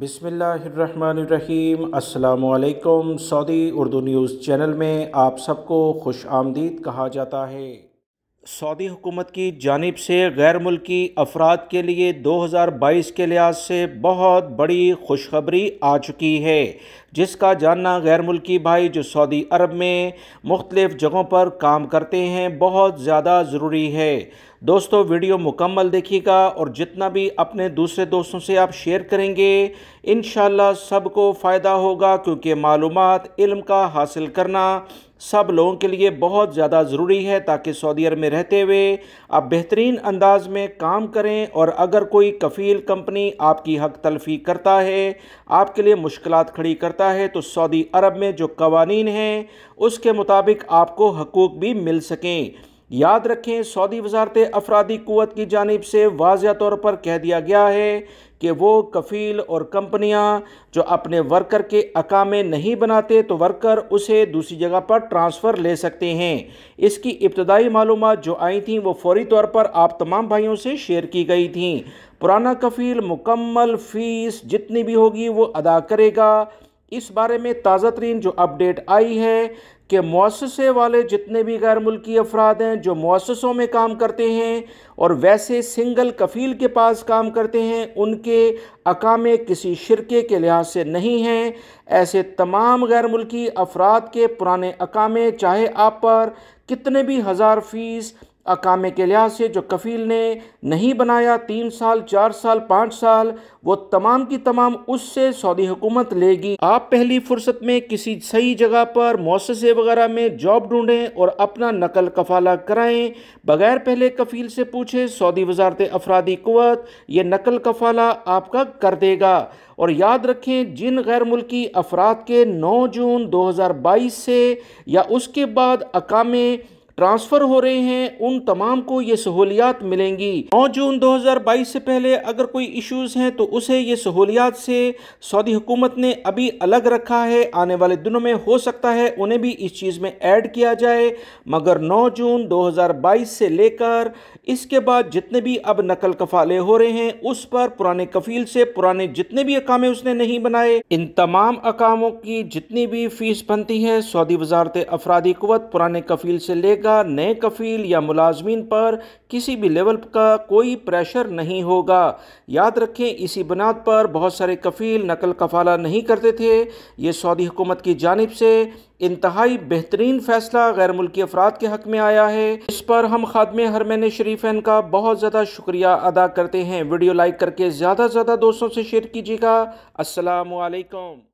बिसमीम अल्लाम Saudi Urdu news channel में आप सबको खुश आमदीद कहा जाता है सऊदी हुकूमत की जानब से गैर मुल्की अफराद के लिए 2022 के लिहाज से बहुत बड़ी खुशखबरी आ चुकी है जिसका जानना गैर मुल्की भाई जो सऊदी अरब में मुख्तलिफ़ जगहों पर काम करते हैं बहुत ज़्यादा ज़रूरी है दोस्तों वीडियो मुकम्मल देखिएगा और जितना भी अपने दूसरे दोस्तों से आप शेयर करेंगे इन सबको फ़ायदा होगा क्योंकि मालूम इल्म का हासिल करना सब लोगों के लिए बहुत ज़्यादा ज़रूरी है ताकि सऊदी अरब में रहते हुए आप बेहतरीन अंदाज में काम करें और अगर कोई कफ़ील कंपनी आपकी हक तलफी करता है आपके लिए मुश्किल खड़ी करता है तो सऊदी अरब में जो कवानी हैं उसके मुताबिक आपको हकूक़ भी मिल सकें याद रखें सऊदी वजारत अफरादी क़वत की जानब से वाजह तौर पर कह दिया गया है कि वो कफ़ील और कंपनियां जो अपने वर्कर के अकामे नहीं बनाते तो वर्कर उसे दूसरी जगह पर ट्रांसफ़र ले सकते हैं इसकी इब्तदाई मालूम जो आई थी वो फौरी तौर पर आप तमाम भाइयों से शेयर की गई थी पुराना कफ़ील मुकम्मल फ़ीस जितनी भी होगी वो अदा करेगा इस बारे में ताज़ा तरीन जो अपडेट आई है कि मौसे वाले जितने भी गैर मुल्की अफराद हैं जो मुससों में काम करते हैं और वैसे सिंगल कफ़ील के पास काम करते हैं उनके अकामे किसी शिरके के लिहाज से नहीं हैं ऐसे तमाम गैर मुल्की अफराद के पुराने अकामे चाहे आप पर कितने भी हज़ार फ़ीस अकामे के लिहाज से जो कफ़ील ने नहीं बनाया तीन साल चार साल पाँच साल वो तमाम की तमाम उससे सऊदी हुकूमत लेगी आप पहली फुर्सत में किसी सही जगह पर मुससे वगैरह में जॉब ढूंढें और अपना नकल कफाला कराएं बगैर पहले कफ़ील से पूछे सऊदी वजारत अफरादी क़वत ये नकल कफाला आपका कर देगा और याद रखें जिन गैर मुल्की अफराद के नौ जून दो हज़ार बाईस से या उसके बाद अकामे ट्रांसफर हो रहे हैं उन तमाम को ये सहूलियात मिलेंगी नौ जून 2022 से पहले अगर कोई इश्यूज हैं तो उसे ये सहूलियात से सऊदी हुकूमत ने अभी अलग रखा है आने वाले दिनों में हो सकता है उन्हें भी इस चीज़ में ऐड किया जाए मगर 9 जून 2022 से लेकर इसके बाद जितने भी अब नकल कफाले हो रहे हैं उस पर पुराने कफील से पुराने जितने भी अकामे उसने नहीं बनाए इन तमाम अकामों की जितनी भी फीस बनती है सऊदी वजारत अफराधी कुत पुराने कफील से लेकर रहेगा नए कफ़ील या मुलाजमीन पर किसी भी लेवल का कोई प्रेशर नहीं होगा याद रखें इसी बुनियाद पर बहुत सारे कफ़ील नकल कफाला नहीं करते थे ये सऊदी हुकूमत की जानब से इंतहाई बेहतरीन फैसला गैर मुल्की अफराद के हक में आया है इस पर हम खादम हरमैन शरीफन का बहुत ज़्यादा शुक्रिया अदा करते हैं वीडियो लाइक करके ज़्यादा से ज़्यादा दोस्तों से शेयर कीजिएगा असलकम